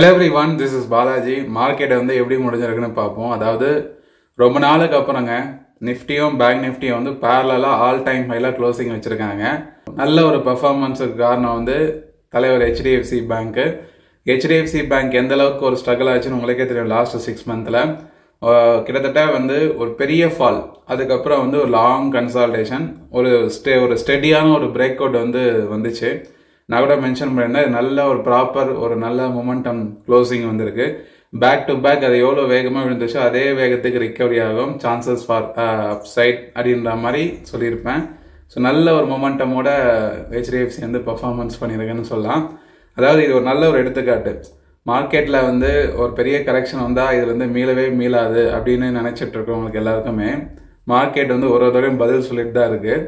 hello everyone this is Balaji market வந்து எப்படி முடிஞ்சிருக்குன்னு பார்ப்போம் அதாவது ரொம்ப நாளுக்கு அப்புறங்க நிஃப்டியும் பேங்க் நிஃப்டியும் வந்து பேரலாக ஆல் டைம் ஹைலாக க்ளோசிங் வச்சுருக்காங்க நல்ல ஒரு பர்ஃபார்மன்ஸுக்கு காரணம் வந்து தலைவர் ஹெச்டிஎஃப்சி பேங்க்கு ஹெச்டிஎஃப்சி பேங்க் எந்த அளவுக்கு ஒரு ஸ்ட்ரகிள் ஆச்சுன்னு உங்களுக்கே தெரியும் லாஸ்ட் சிக்ஸ் மந்தில் கிட்டத்தட்ட வந்து ஒரு பெரிய ஃபால் அதுக்கப்புறம் வந்து ஒரு லாங் கன்சால்டேஷன் ஒரு ஸ்டே ஒரு ஸ்டெடியான ஒரு பிரேக் அவுட் வந்து வந்துச்சு நான் கூட மென்ஷன் பண்ணியிருந்தேன் நல்ல ஒரு ப்ராப்பர் ஒரு நல்ல மொமெண்டம் க்ளோசிங் வந்திருக்கு பேக் டு பேக் அது எவ்வளோ வேகமாக விழுந்துச்சோ அதே வேகத்துக்கு ரிக்கவரி ஆகும் சான்சஸ் ஃபார் அப்சைட் அப்படின்ற மாதிரி சொல்லியிருப்பேன் ஸோ நல்ல ஒரு மொமெண்டமோட ஹெச்டிஎஃப்சி வந்து பர்ஃபார்மன்ஸ் பண்ணியிருக்குன்னு சொல்லலாம் அதாவது இது ஒரு நல்ல ஒரு எடுத்துக்காட்டு மார்க்கெட்டில் வந்து ஒரு பெரிய கரெக்ஷன் வந்தால் இது வந்து மீளவே மீளாது அப்படின்னு நினச்சிட்டு உங்களுக்கு எல்லாருக்குமே மார்க்கெட் வந்து ஒரு தடவையும் பதில் சொல்லிட்டு தான் இருக்குது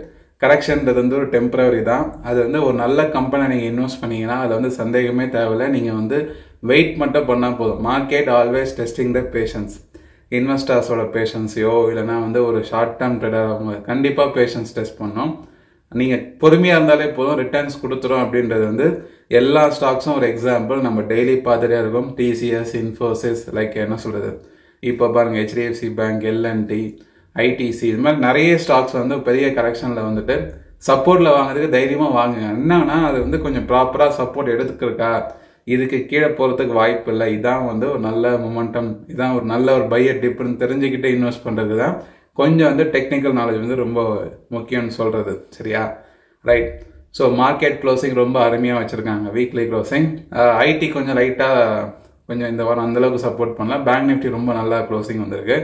கரெக்ஷன்றது வந்து ஒரு டெம்ப்ரவரி தான் அது வந்து ஒரு நல்ல கம்பெனியை நீங்கள் இன்வெஸ்ட் பண்ணிங்கன்னா அதை வந்து சந்தேகமே தேவையில்லை நீங்கள் வந்து வெயிட் மட்டும் பண்ணால் போதும் market always testing the patience இன்வெஸ்டர்ஸோட பேஷன்ஸையோ இல்லைனா வந்து ஒரு ஷார்ட் டேர்ம் அவங்க கண்டிப்பாக பேஷன்ஸ் டெஸ்ட் பண்ணோம் நீங்கள் பொறுமையாக இருந்தாலே போதும் ரிட்டர்ன்ஸ் கொடுத்துரும் அப்படின்றது வந்து எல்லா ஸ்டாக்ஸும் ஒரு எக்ஸாம்பிள் நம்ம டெய்லி பார்த்துட்டே இருக்கோம் டிசிஎஸ் இன்ஃபோசிஸ் லைக் என்ன சொல்கிறது இப்போ பாருங்கள் ஹெச்டிஎஃப்சி பேங்க் எல்என்டி ஐடிசி இது மாதிரி நிறைய ஸ்டாக்ஸ் வந்து பெரிய கரெக்ஷனில் வந்துட்டு சப்போர்ட்டில் வாங்குறதுக்கு தைரியமாக வாங்குங்க என்னன்னா அது வந்து கொஞ்சம் ப்ராப்பராக சப்போர்ட் எடுத்துக்கிறக்கா இதுக்கு கீழே போகிறதுக்கு வாய்ப்பு இல்லை இதான் வந்து ஒரு நல்ல மொமெண்டம் இதான் ஒரு நல்ல ஒரு பையர் டிப்னு தெரிஞ்சுக்கிட்டு இன்வெஸ்ட் பண்ணுறது தான் கொஞ்சம் வந்து டெக்னிக்கல் நாலேஜ் வந்து ரொம்ப முக்கியம்னு சொல்கிறது சரியா ரைட் ஸோ மார்க்கெட் க்ளோசிங் ரொம்ப அருமையாக வச்சுருக்காங்க வீக்லி க்ளோசிங் ஐடி கொஞ்சம் லைட்டாக கொஞ்சம் இந்த வாரம் அந்தளவுக்கு சப்போர்ட் பண்ணல பேங்க் நிஃப்டி ரொம்ப நல்லா க்ளோசிங் வந்திருக்கு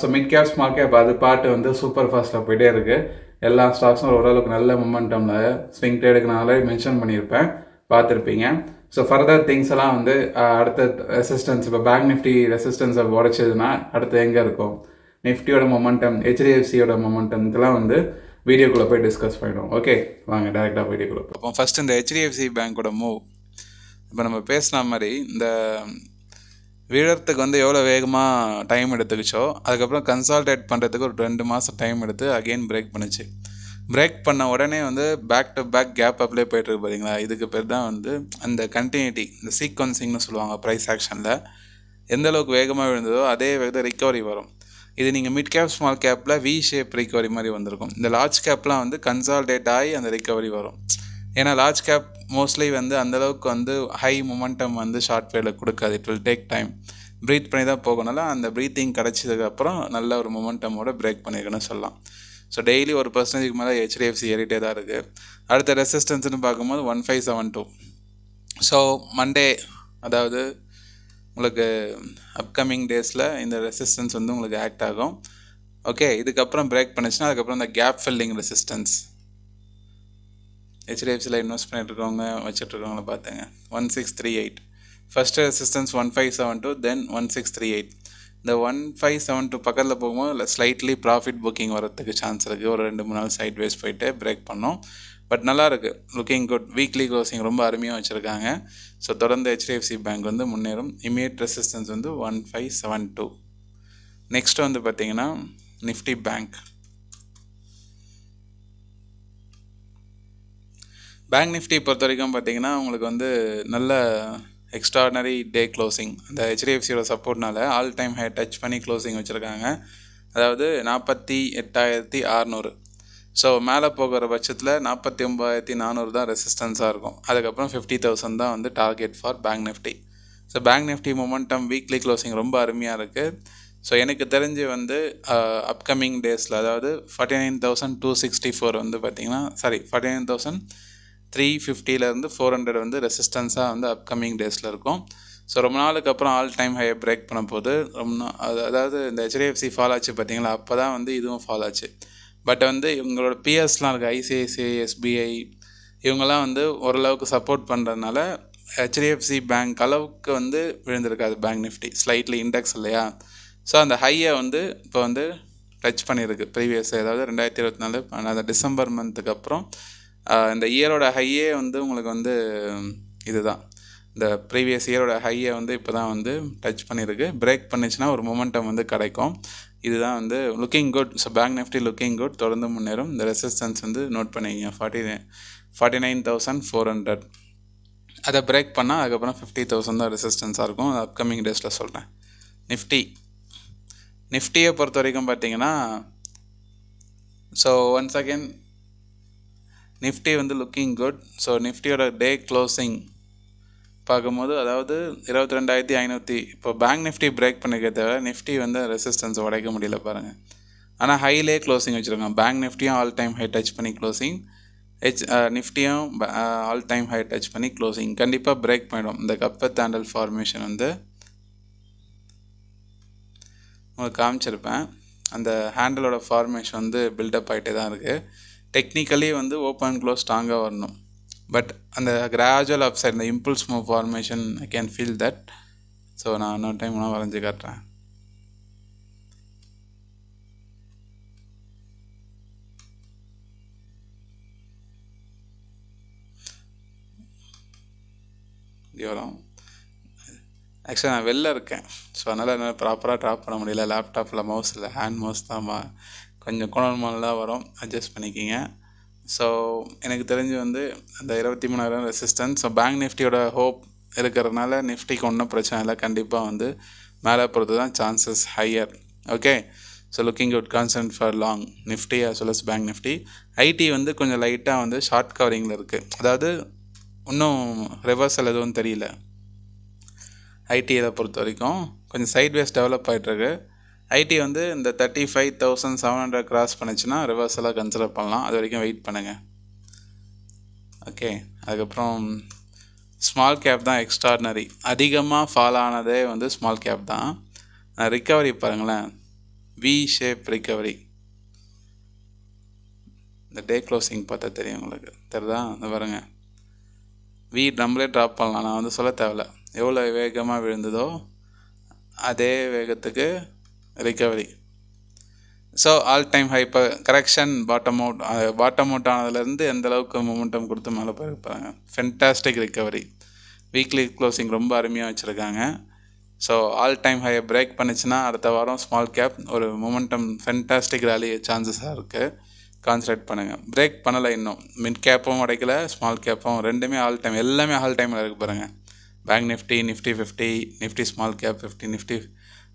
so mid cap small cap அது பாட்டு வந்து சூப்பர் ஃபாஸ்ட்டில் போயிட்டே இருக்குது எல்லா ஸ்டாக்ஸும் ஓரளவுக்கு நல்ல மொமெண்டமில் ஸ்விங் ட்ரேடுக்குனாலே மென்ஷன் பண்ணியிருப்பேன் பார்த்துருப்பீங்க ஸோ ஃபர்தர் திங்ஸ் எல்லாம் வந்து அடுத்த ரெசிஸ்டன்ஸ் இப்போ பேங்க் நிஃப்டி ரெசிஸ்டன்ஸை உடைச்சதுன்னா அடுத்து எங்கே இருக்கும் நிஃப்டியோட மொமெண்டம் ஹெச்டிஎஃப்சியோட மொமெண்டம் இதெல்லாம் வந்து வீடியோக்குள்ளே போய் டிஸ்கஸ் பண்ணிடும் ஓகே வாங்க டேரெக்டாக வீடியோக்குள்ளே அப்போ ஃபஸ்ட் இந்த ஹெச்டிஎஃப்சி பேங்க்கோட மூவ் இப்போ நம்ம பேசின மாதிரி இந்த விழுறத்துக்கு வந்து எவ்வளோ வேகமாக டைம் எடுத்துக்கிச்சோ அதுக்கப்புறம் கன்சால்டேட் பண்ணுறதுக்கு ஒரு ரெண்டு மாதம் டைம் எடுத்து அகெயின் பிரேக் பண்ணுச்சு பிரேக் பண்ண உடனே வந்து பேக் டு பேக் கேப் அப்ளை போயிட்டுருக்கு பார்த்தீங்களா இதுக்கு பேர் தான் வந்து அந்த கண்டினியூட்டி இந்த சீக்வன்சிங்னு சொல்லுவாங்க ப்ரைஸ் ஆக்ஷனில் எந்த அளவுக்கு வேகமாக விழுந்ததோ அதே வேகத்தில் ரிக்கவரி வரும் இது நீங்கள் மிட் கேப் ஸ்மால் கேப்பில் வி ஷேப் ரிக்கவரி மாதிரி வந்திருக்கும் இந்த லார்ஜ் கேப்லாம் வந்து கன்சால்டேட் ஆகி அந்த ரிக்கவரி வரும் ஏன்னா லார்ஜ் கேப் மோஸ்ட்லி வந்து அந்தளவுக்கு வந்து ஹை மொமெண்டம் வந்து ஷார்ட் வேவில் கொடுக்காது it will take time breathe பண்ணி தான் போகணும்ல அந்த ப்ரீத்திங் கிடச்சதுக்கப்புறம் நல்ல ஒரு மொமெண்டமோட பிரேக் பண்ணியிருக்குன்னு சொல்லலாம் ஸோ டெய்லி ஒரு பர்சன்டேஜ்க்கு மேலே ஹெச்டிஎஃப்சி ஏறிட்டே தான் இருக்குது அடுத்த ரெசிஸ்டன்ஸ்னு பார்க்கும்போது one five seven two so Monday அதாவது உங்களுக்கு அப்கமிங் டேஸில் இந்த ரெசிஸ்டன்ஸ் வந்து உங்களுக்கு ஆக்ட் ஆகும் ஓகே இதுக்கப்புறம் பிரேக் பண்ணிச்சுன்னா அதுக்கப்புறம் இந்த கேப் ஃபில்லிங் ரெசிஸ்டன்ஸ் ஹெச்டிஎஃப்சியில் இன்வெஸ்ட் பண்ணிட்டு இருக்கவங்க வச்சுட்டு இருக்கவங்கள பார்த்துங்க one six three eight first resistance one five seven two then one six three eight இந்த ஒன் ஃபைவ் செவன் டூ பக்கத்தில் போகும்போது இல்லை ஸ்லைட்லி ப்ராஃபிட் புக்கிங் வரதுக்கு சான்ஸ் இருக்குது ஒரு ரெண்டு மூணு நாள் சைட் வேஸ் போயிட்டு பிரேக் பண்ணோம் பட் நல்லாயிருக்கு லுக்கிங் குட் வீக்லி க்ளோசிங் ரொம்ப அருமையாக வச்சுருக்காங்க ஸோ தொடர்ந்து ஹெச்டிஎஃப்சி பேங்க் வந்து முன்னேறும் இமீடியட் ரெசிஸ்டன்ஸ் வந்து one five seven two next வந்து பார்த்திங்கன்னா நிஃப்டி பேங்க் பேங்க் நிஃப்டி பொறுத்த வரைக்கும் பார்த்தீங்கன்னா உங்களுக்கு வந்து நல்ல எக்ஸ்ட்ராடனரி டே க்ளோசிங் அந்த ஹெச்டிஎஃப்சியோட சப்போர்ட்னால ஆல் டைம் ஹை டச் பண்ணி க்ளோசிங் வச்சுருக்காங்க அதாவது நாற்பத்தி எட்டாயிரத்தி அறநூறு ஸோ மேலே போகிற பட்சத்தில் நாற்பத்தி ஒம்பதாயிரத்தி நானூறு தான் ரெசிஸ்டன்ஸாக இருக்கும் அதுக்கப்புறம் ஃபிஃப்டி தௌசண்ட் தான் வந்து target for bank Nifty so bank Nifty momentum weekly closing ரொம்ப அருமையாக இருக்குது ஸோ எனக்கு தெரிஞ்சு வந்து அப்கமிங் டேஸில் அதாவது forty nine thousand two sixty four வந்து பார்த்திங்கன்னா sorry forty nine thousand three ஃபிஃப்டிலேருந்து ஃபோர் ஹண்ட்ரட் வந்து ரெசிஸ்டன்ஸாக வந்து அப்கமிங் டேஸில் இருக்கும் ஸோ ரொம்ப நாளுக்கு அப்புறம் ஆல் டைம் ஹையை பிரேக் பண்ண போது ரொம்ப நாள் அதாவது இந்த ஹெச்டிஎஃப்சி ஃபால் ஆச்சு பார்த்தீங்களா அப்போ தான் வந்து இதுவும் ஃபால் ஆச்சு பட் வந்து இவங்களோட பிஎஸ்லாம் இருக்குது ஐசிஐசிஐ எஸ்பிஐ இவங்கெல்லாம் வந்து ஓரளவுக்கு சப்போர்ட் பண்ணுறதுனால ஹெச்டிஎஃப்சி பேங்க் அளவுக்கு வந்து விழுந்திருக்காது பேங்க் நிஃப்டி ஸ்லைட்லி இண்டெக்ஸ் இல்லையா ஸோ அந்த ஹையை வந்து இப்போ வந்து டச் பண்ணியிருக்கு ப்ரீவியஸ் அதாவது ரெண்டாயிரத்தி இருபத்தி நாலு அந்த டிசம்பர் மந்த்துக்கு அப்புறம் இந்த இயரோட ஹையே வந்து உங்களுக்கு வந்து இது இந்த ப்ரீவியஸ் இயரோட ஹையை வந்து இப்போ தான் வந்து டச் பண்ணியிருக்கு பிரேக் பண்ணிச்சுன்னா ஒரு மொமெண்டம் வந்து கிடைக்கும் இதுதான் வந்து looking good so bank Nifty looking good தொடர்ந்து முன்னேறும் இந்த ரெசிஸ்டன்ஸ் வந்து நோட் பண்ணிங்க forty forty nine thousand four hundred அதை பிரேக் பண்ணால் அதுக்கப்புறம் ஃபிஃப்டி தௌசண்ட் தான் ரெசிஸ்டன்ஸாக இருக்கும் அப்கமிங் டேஸில் சொல்கிறேன் நிஃப்டி நிஃப்டியை பொறுத்த வரைக்கும் பார்த்தீங்கன்னா ஸோ ஒன்ஸ் அகேன் நிஃப்டி வந்து லுக்கிங் குட் ஸோ நிஃப்டியோட டே க்ளோசிங் பார்க்கும்போது அதாவது இருபத்தி ரெண்டாயிரத்தி ஐநூற்றி இப்போ பேங்க் நிஃப்டி பிரேக் பண்ணிக்க தவிர நிஃப்டி வந்து ரெசிஸ்டன்ஸ் உடைக்க முடியல பாருங்கள் ஆனால் ஹைலே க்ளோசிங் வச்சுருக்கோம் பேங்க் நிஃப்டியும் ஆல் டைம் ஹை டச் பண்ணி க்ளோசிங் ஹெச் நிஃப்டியும் ஆல் டைம் ஹை டச் பண்ணி க்ளோசிங் கண்டிப்பாக பிரேக் பண்ணிடும் இந்த கப்பை தாண்டல் ஃபார்மேஷன் வந்து உங்களுக்கு காமிச்சிருப்பேன் அந்த ஹேண்டலோட ஃபார்மேஷன் வந்து பில்டப் ஆகிட்டே தான் இருக்குது டெக்னிக்கலி வந்து ஓப்பன் அண்ட் க்ளோஸ் ஸ்ட்ராங்காக வரணும் பட் அந்த கிராஜுவல் அப்சைட் இந்த impulse move formation I can feel that so நான் இன்னொரு டைம் நான் வரைஞ்சி காட்டுறேன் எவ்வளோ ஆக்சுவலாக நான் வெளில இருக்கேன் ஸோ அதனால் என்னால் ப்ராப்பராக ட்ராப் பண்ண முடியல லேப்டாப்பில் மவுஸ் இல்லை ஹேண்ட் மவுஸ் தான் கொஞ்சம் கோணல்மானலாக வரும் அட்ஜஸ்ட் பண்ணிக்கோங்க ஸோ எனக்கு தெரிஞ்சு வந்து அந்த இருபத்தி மூணாயிரம் ரெசிஸ்டன்ஸ் ஸோ பேங்க் நிஃப்டியோட ஹோப் இருக்கிறதுனால நிஃப்டிக்கு ஒன்றும் பிரச்சனை இல்லை கண்டிப்பாக வந்து மேலே பொறுத்து தான் chances higher okay so looking good constant for long Nifty as well as bank Nifty IT வந்து கொஞ்சம் லைட்டாக வந்து ஷார்ட் கவரிங்கில் இருக்குது அதாவது இன்னும் ரிவர்சல் எதுவும் தெரியல இதை பொறுத்த வரைக்கும் கொஞ்சம் சைட்வேஸ் டெவலப் ஆகிட்டுருக்கு ஐடி வந்து இந்த thirty five thousand seven hundred cross பண்ணிச்சுன்னா ரிவர்ஸெல்லாம் கன்சிடர் பண்ணலாம் அது வரைக்கும் வெயிட் பண்ணுங்கள் ஓகே அதுக்கப்புறம் ஸ்மால் கேப் தான் எக்ஸ்ட்ராடினரி அதிகமாக ஃபால் ஆனதே வந்து ஸ்மால் கேப் தான் ரிக்கவரி பாருங்களேன் வி ஷேப் ரிக்கவரி இந்த டே க்ளோசிங் பார்த்தா தெரியும் உங்களுக்கு தெரியுதா அந்த பாருங்க வி நம்மளே ட்ராப் பண்ணலாம் நான் வந்து சொல்ல தேவையில்ல எவ்வளோ வேகமாக விழுந்ததோ அதே வேகத்துக்கு recovery so all time high இப்போ correction bottom out bottom out ஆனதுலேருந்து எந்த அளவுக்கு மொமெண்டம் கொடுத்து மேலே போயிருப்பாங்க ஃபென்டாஸ்டிக் ரிகவரி வீக்லி க்ளோசிங் ரொம்ப அருமையாக வச்சுருக்காங்க ஸோ ஆல் டைம் ஹையை பிரேக் பண்ணிச்சுன்னா அடுத்த வாரம் ஸ்மால் கேப் ஒரு மொமெண்டம் ஃபென்டாஸ்டிக் ரேலி சான்சஸாக இருக்குது கான்சன்ட்ரேட் பண்ணுங்கள் பிரேக் பண்ணலை இன்னும் மின் கேப்பும் உடைக்கல ஸ்மால் கேப்பும் ரெண்டுமே ஆல் டைம் எல்லாமே ஆல் டைமில் இருக்குது பாருங்கள் bank Nifty Nifty fifty Nifty small cap fifty Nifty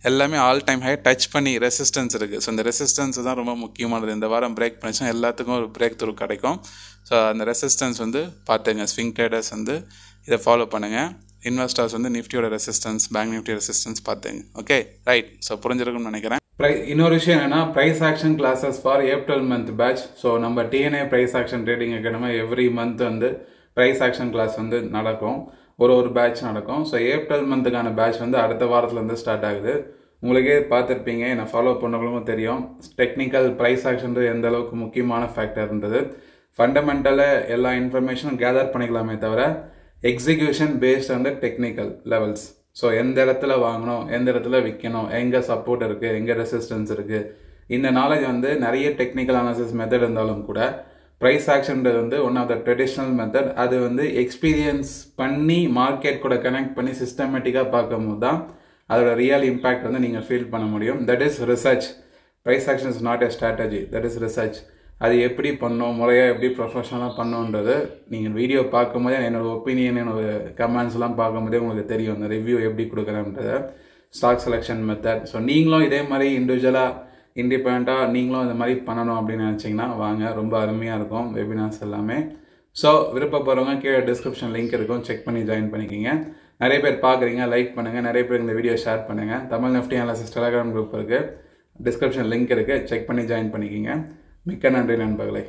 எல்லாமே ஆல் டைம் ஹை டச் பண்ணி ரெசிஸ்டன்ஸ் இருக்குது ஸோ இந்த ரெசிஸ்டன்ஸ் தான் ரொம்ப முக்கியமானது இந்த வாரம் பிரேக் பண்ணிச்சுன்னா எல்லாத்துக்கும் ஒரு பிரேக் த்ரூ கிடைக்கும் ஸோ அந்த ரெசிஸ்டன்ஸ் வந்து பார்த்துங்க ஸ்விங் ட்ரேடர்ஸ் வந்து இதை ஃபாலோ பண்ணுங்கள் இன்வெஸ்டர்ஸ் வந்து நிஃப்டியோட ரெசிஸ்டன்ஸ் பேங்க் நிஃப்டி ரெசிஸ்டன்ஸ் பார்த்துங்க ஓகே ரைட் ஸோ புரிஞ்சிருக்கும்னு நினைக்கிறேன் ப்ரை இன்னொரு விஷயம் என்னென்னா price action classes for April month batch so நம்ம DNA price action trading academy every month வந்து ப்ரைஸ் ஆக்ஷன் கிளாஸ் வந்து நடக்கும் ஒரு ஒரு பேட்ச் நடக்கும் ஸோ ஏப்ரல் மந்த்துக்கான பேட்ச் வந்து அடுத்த வாரத்துலேருந்து ஸ்டார்ட் ஆகுது உங்களுக்கே பார்த்துருப்பீங்க என்னை ஃபாலோ பண்ணவங்களும் தெரியும் டெக்னிக்கல் ப்ரைஸ் ஆக்ஷன் எந்த அளவுக்கு முக்கியமான ஃபேக்டர்ன்றது ஃபண்டமெண்டலாக எல்லா இன்ஃபர்மேஷனும் கேதர் பண்ணிக்கலாமே தவிர execution based on the technical levels so எந்த இடத்துல வாங்கணும் எந்த இடத்துல விற்கணும் எங்கே சப்போர்ட் இருக்குது எங்கே ரெசிஸ்டன்ஸ் இருக்குது இந்த நாலேஜ் வந்து நிறைய டெக்னிக்கல் அனாலிசிஸ் மெத்தட் இருந்தாலும் கூட ப்ரைஸ் ஆக்ஷன்றது வந்து one of the traditional method அது வந்து எக்ஸ்பீரியன்ஸ் பண்ணி மார்க்கெட் கூட கனெக்ட் பண்ணி சிஸ்டமேட்டிக்காக பார்க்கும்போது தான் அதோட ரியல் இம்பேக்ட் வந்து நீங்கள் ஃபீல் பண்ண முடியும் that is research price action is not a strategy that is research அது எப்படி பண்ணோம் முறையாக எப்படி ப்ரொஃபஷனலாக பண்ணோன்றது நீங்கள் வீடியோ பார்க்கும் போதே என்னோடய ஒப்பீனியன் என்னோடய கமெண்ட்ஸ்லாம் பார்க்கும் போதே உங்களுக்கு தெரியும் அந்த ரிவ்யூ எப்படி கொடுக்குறேன்றத ஸ்டாக் செலெக்ஷன் மெத்தட் ஸோ நீங்களும் இதே மாதிரி இண்டிவிஜுவலாக இண்டிபெண்ட்டாக நீங்களும் இந்த மாதிரி பண்ணணும் அப்படின்னு நினச்சிங்கன்னா வாங்க ரொம்ப அருமையாக இருக்கும் வெபினார்ஸ் எல்லாமே ஸோ விருப்பப்படுறவங்க கீழே டிஸ்கிரிப்ஷன் லிங்க் இருக்கும் செக் பண்ணி ஜாயின் பண்ணிக்கிங்க நிறைய பேர் பார்க்குறீங்க லைக் பண்ணுங்கள் நிறைய பேர் இந்த வீடியோ ஷேர் பண்ணுங்கள் Tamil Nifty analysis Telegram group இருக்குது டிஸ்கிரிப்ஷன் லிங்க் இருக்குது செக் பண்ணி ஜாயின் பண்ணிக்கிங்க மிக்க நன்றி நண்பர்களே